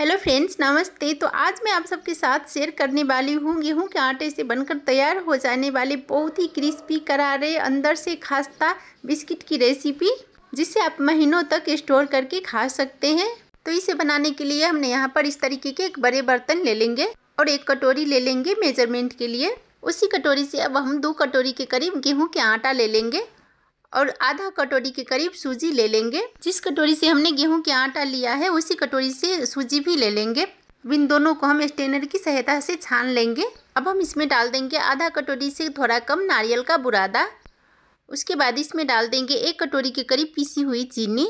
hello friends नमस्ते तो आज मैं आप सबके साथ शेयर करने वाली हूँ गेहूँ के आटे से बनकर तैयार हो जाने वाले बहुत ही क्रिस्पी करारे अंदर से खास्ता बिस्किट की रेसिपी जिसे आप महीनों तक स्टोर करके खा सकते हैं तो इसे बनाने के लिए हमने यहाँ पर इस तरीके के एक बड़े बर्तन ले लेंगे और एक कटोरी ले लेंगे मेजरमेंट के लिए उसी कटोरी से अब हम दो कटोरी के करीब गेहूँ के आटा ले लेंगे और आधा कटोरी के करीब सूजी ले लेंगे जिस कटोरी से हमने गेहूं के आटा लिया है उसी कटोरी से सूजी भी ले लेंगे इन दोनों को हम स्टेनर की सहायता से छान लेंगे अब हम इसमें डाल देंगे आधा कटोरी से थोड़ा कम नारियल का बुरादा उसके बाद इसमें डाल देंगे एक कटोरी के करीब पीसी हुई चीनी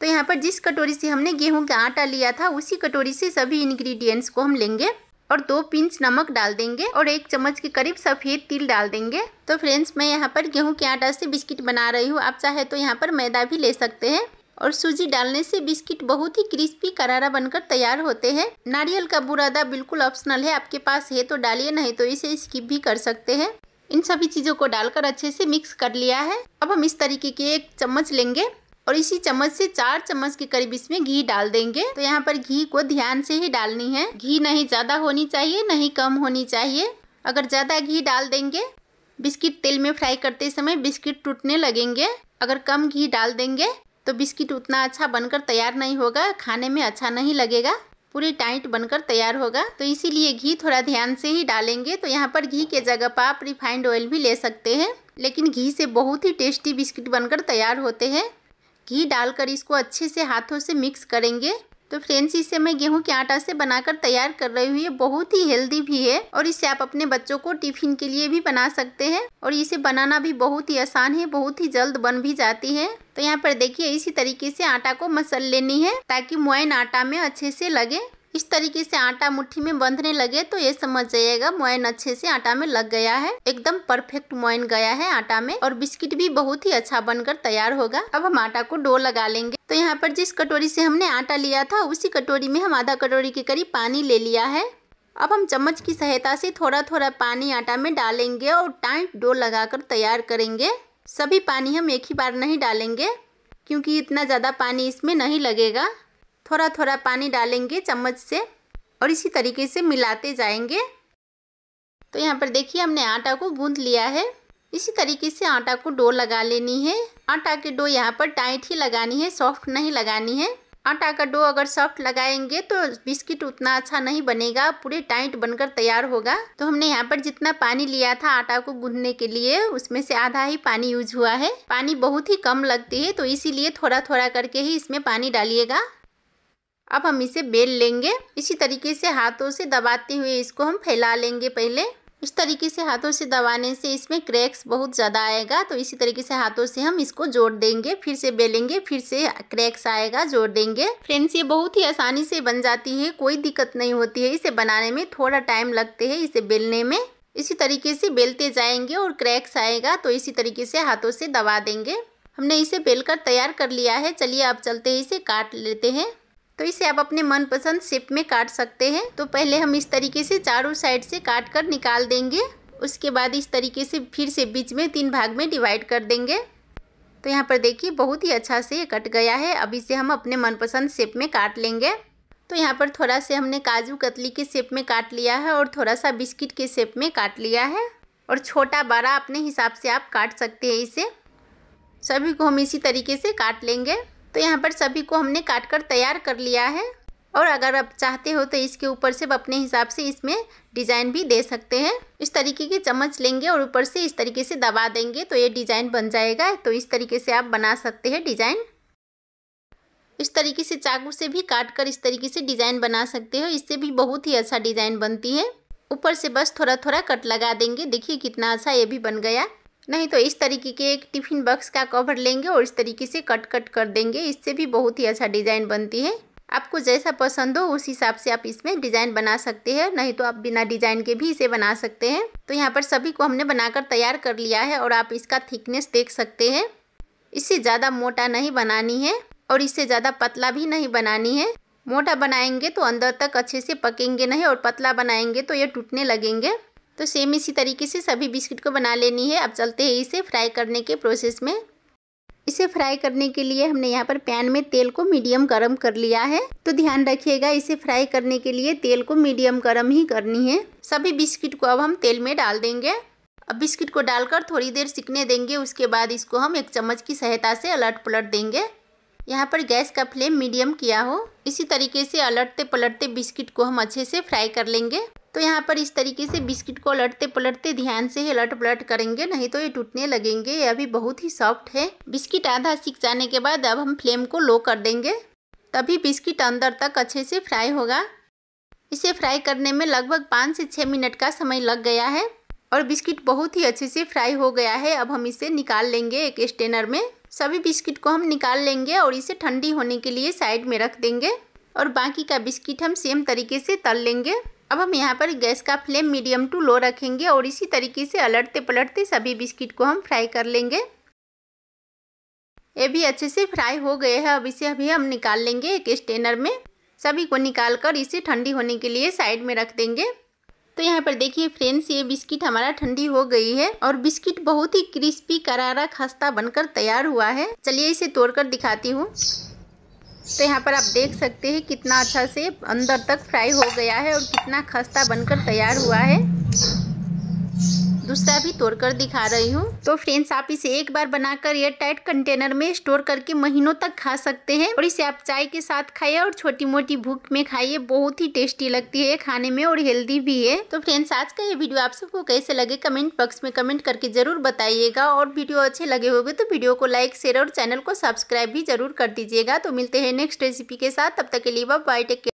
तो यहाँ पर जिस कटोरी से हमने गेहूं का आटा लिया था उसी कटोरी से सभी इन्ग्रीडियंट्स को हम लेंगे और दो पिंच नमक डाल देंगे और एक चम्मच के करीब सफ़ेद तिल डाल देंगे तो फ्रेंड्स मैं यहाँ पर गेहूँ के आटा से बिस्किट बना रही हूँ आप चाहे तो यहाँ पर मैदा भी ले सकते हैं और सूजी डालने से बिस्किट बहुत ही क्रिस्पी करारा बनकर तैयार होते हैं नारियल का बुरादा बिल्कुल ऑप्शनल है आपके पास है तो डालिए नहीं तो इसे स्किप भी कर सकते हैं इन सभी चीज़ों को डालकर अच्छे से मिक्स कर लिया है अब हम इस तरीके के एक चम्मच लेंगे और इसी चम्मच से चार चम्मच के करीब इसमें घी डाल देंगे तो यहाँ पर घी को ध्यान से ही डालनी है घी नहीं ज़्यादा होनी चाहिए नहीं कम होनी चाहिए अगर ज़्यादा घी डाल देंगे बिस्किट तेल में फ्राई करते समय बिस्किट टूटने लगेंगे अगर कम घी डाल देंगे तो बिस्किट उतना अच्छा बनकर तैयार नहीं होगा खाने में अच्छा नहीं लगेगा पूरी टाइट बनकर तैयार होगा तो इसीलिए घी थोड़ा ध्यान से ही डालेंगे तो यहाँ पर घी के जगह पर आप रिफाइंड ऑयल भी ले सकते हैं लेकिन घी से बहुत ही टेस्टी बिस्किट बनकर तैयार होते हैं घी डालकर इसको अच्छे से हाथों से मिक्स करेंगे तो फ्रेंड्स इसे मैं गेहूं के आटा से बनाकर तैयार कर रही हूँ ये बहुत ही हेल्दी भी है और इसे आप अपने बच्चों को टिफिन के लिए भी बना सकते हैं और इसे बनाना भी बहुत ही आसान है बहुत ही जल्द बन भी जाती है तो यहाँ पर देखिए इसी तरीके से आटा को मसल लेनी है ताकि मोइन आटा में अच्छे से लगे इस तरीके से आटा मुट्ठी में बंधने लगे तो ये समझ जाइएगा मोइन अच्छे से आटा में लग गया है एकदम परफेक्ट मोइन गया है आटा में और बिस्किट भी बहुत ही अच्छा बनकर तैयार होगा अब हम आटा को डो लगा लेंगे तो यहाँ पर जिस कटोरी से हमने आटा लिया था उसी कटोरी में हम आधा कटोरी के करीब पानी ले लिया है अब हम चम्मच की सहायता से थोड़ा थोड़ा पानी आटा में डालेंगे और टाइट डो लगाकर तैयार करेंगे सभी पानी हम एक ही बार नहीं डालेंगे क्योंकि इतना ज़्यादा पानी इसमें नहीं लगेगा थोड़ा थोड़ा पानी डालेंगे चम्मच से और इसी तरीके से मिलाते जाएंगे तो यहाँ पर देखिए हमने आटा को गूंद लिया है इसी तरीके से आटा को डो लगा लेनी है आटा की डो यहाँ पर टाइट ही लगानी है सॉफ्ट नहीं लगानी है आटा का डो अगर सॉफ्ट लगाएंगे तो बिस्किट उतना अच्छा नहीं बनेगा पूरे टाइट बनकर तैयार होगा तो हमने यहाँ पर जितना पानी लिया था आटा को गूंदने के लिए उसमें से आधा ही पानी यूज हुआ है पानी बहुत ही कम लगती है तो इसीलिए थोड़ा थोड़ा करके ही इसमें पानी डालिएगा अब हम इसे बेल लेंगे इसी तरीके से हाथों से दबाते हुए इसको हम फैला लेंगे पहले इस तरीके से हाथों से दबाने से इसमें क्रैक्स बहुत ज़्यादा आएगा तो इसी तरीके से हाथों से हम इसको जोड़ देंगे फिर से बेलेंगे फिर से क्रैक्स आएगा जोड़ देंगे फ्रेंड्स ये बहुत ही आसानी से बन जाती है कोई दिक्कत नहीं होती है इसे बनाने में थोड़ा टाइम लगते है इसे बेलने में इसी तरीके से बेलते जाएंगे और क्रैक्स आएगा तो इसी तरीके से हाथों से दबा देंगे हमने इसे बेलकर तैयार कर लिया है चलिए आप चलते हैं इसे काट लेते हैं तो इसे आप अपने मनपसंद शेप में काट सकते हैं तो पहले हम इस तरीके से चारों साइड से काट कर निकाल देंगे उसके बाद इस तरीके से फिर से बीच में तीन भाग में डिवाइड कर देंगे तो यहाँ पर देखिए बहुत ही अच्छा से ये कट गया है अब इसे हम अपने मनपसंद शेप में काट लेंगे तो यहाँ पर थोड़ा से हमने काजू कतली के शेप में काट लिया है और थोड़ा सा बिस्किट के शेप में काट लिया है और छोटा बड़ा अपने हिसाब से आप काट सकते हैं इसे सभी को हम इसी तरीके से काट लेंगे तो यहाँ पर सभी को हमने काट कर तैयार कर लिया है और अगर आप चाहते हो तो इसके ऊपर से आप अपने हिसाब से इसमें डिज़ाइन भी दे सकते हैं इस तरीके की चम्मच लेंगे और ऊपर से इस तरीके से दबा देंगे तो ये डिज़ाइन बन जाएगा तो इस तरीके से आप बना सकते हैं डिज़ाइन इस तरीके से चाकू से भी काट कर इस तरीके से डिज़ाइन बना सकते हो इससे भी बहुत ही अच्छा डिज़ाइन बनती है ऊपर से बस थोड़ा थोड़ा कट लगा देंगे देखिए कितना अच्छा ये भी बन गया नहीं तो इस तरीके के एक टिफ़िन बक्स का कवर लेंगे और इस तरीके से कट कट कर देंगे इससे भी बहुत ही अच्छा डिज़ाइन बनती है आपको जैसा पसंद हो उस हिसाब से आप इसमें डिज़ाइन बना सकते हैं नहीं तो आप बिना डिज़ाइन के भी इसे बना सकते हैं तो यहाँ पर सभी को हमने बनाकर तैयार कर लिया है और आप इसका थिकनेस देख सकते हैं इससे ज़्यादा मोटा नहीं बनानी है और इससे ज़्यादा पतला भी नहीं बनानी है मोटा बनाएंगे तो अंदर तक अच्छे से पकेंगे नहीं और पतला बनाएंगे तो ये टूटने लगेंगे तो सेम इसी तरीके से सभी बिस्किट को बना लेनी है अब चलते हैं इसे फ्राई करने के प्रोसेस में इसे फ्राई करने के लिए हमने यहाँ पर पैन में तेल को मीडियम गरम कर लिया है तो ध्यान रखिएगा इसे फ्राई करने के लिए तेल को मीडियम गरम ही करनी है सभी बिस्किट को अब हम तेल में डाल देंगे अब बिस्किट को डालकर थोड़ी देर सिकने देंगे उसके बाद इसको हम एक चम्मच की सहायता से अलट पलट देंगे यहाँ पर गैस का फ्लेम मीडियम किया हो इसी तरीके से अलटते पलटते बिस्किट को हम अच्छे से फ्राई कर लेंगे तो यहाँ पर इस तरीके से बिस्किट को लटते पलटते ध्यान से ही लट पलट करेंगे नहीं तो ये टूटने लगेंगे ये अभी बहुत ही सॉफ्ट है बिस्किट आधा सीख जाने के बाद अब हम फ्लेम को लो कर देंगे तभी बिस्किट अंदर तक अच्छे से फ्राई होगा इसे फ्राई करने में लगभग पाँच से छः मिनट का समय लग गया है और बिस्किट बहुत ही अच्छे से फ्राई हो गया है अब हम इसे निकाल लेंगे एक स्टेनर में सभी बिस्किट को हम निकाल लेंगे और इसे ठंडी होने के लिए साइड में रख देंगे और बाकी का बिस्किट हम सेम तरीके से तल लेंगे अब हम यहाँ पर गैस का फ्लेम मीडियम टू लो रखेंगे और इसी तरीके से अलटते पलटते सभी बिस्किट को हम फ्राई कर लेंगे ये भी अच्छे से फ्राई हो गए हैं अब इसे अभी हम निकाल लेंगे एक स्टेनर में सभी को निकाल कर इसे ठंडी होने के लिए साइड में रख देंगे तो यहाँ पर देखिए फ्रेंड्स ये बिस्किट हमारा ठंडी हो गई है और बिस्किट बहुत ही क्रिस्पी करारा खस्ता बनकर तैयार हुआ है चलिए इसे तोड़कर दिखाती हूँ तो यहाँ पर आप देख सकते हैं कितना अच्छा से अंदर तक फ्राई हो गया है और कितना खस्ता बनकर तैयार हुआ है दूसरा भी तोड़ कर दिखा रही हूँ तो फ्रेंड्स आप इसे एक बार बनाकर एयर टाइट कंटेनर में स्टोर करके महीनों तक खा सकते हैं और इसे आप चाय के साथ खाइए और छोटी मोटी भूख में खाइए बहुत ही टेस्टी लगती है खाने में और हेल्दी भी है तो फ्रेंड्स आज का ये वीडियो आप सबको कैसे लगे कमेंट बॉक्स में कमेंट करके जरूर बताइएगा और वीडियो अच्छे लगे होंगे तो वीडियो को लाइक शेयर और चैनल को सब्सक्राइब भी जरूर कर दीजिएगा तो मिलते हैं नेक्स्ट रेसिपी के साथ तब तक के लिए बाय टेक